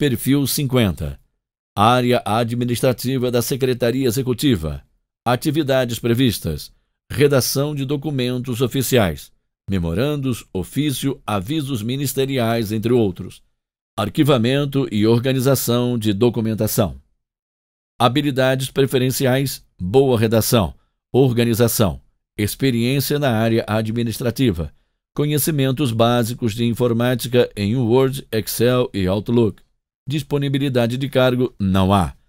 Perfil 50 Área Administrativa da Secretaria Executiva Atividades previstas Redação de documentos oficiais Memorandos, ofício, avisos ministeriais, entre outros Arquivamento e organização de documentação Habilidades preferenciais Boa redação Organização Experiência na área administrativa Conhecimentos básicos de informática em Word, Excel e Outlook disponibilidade de cargo não há.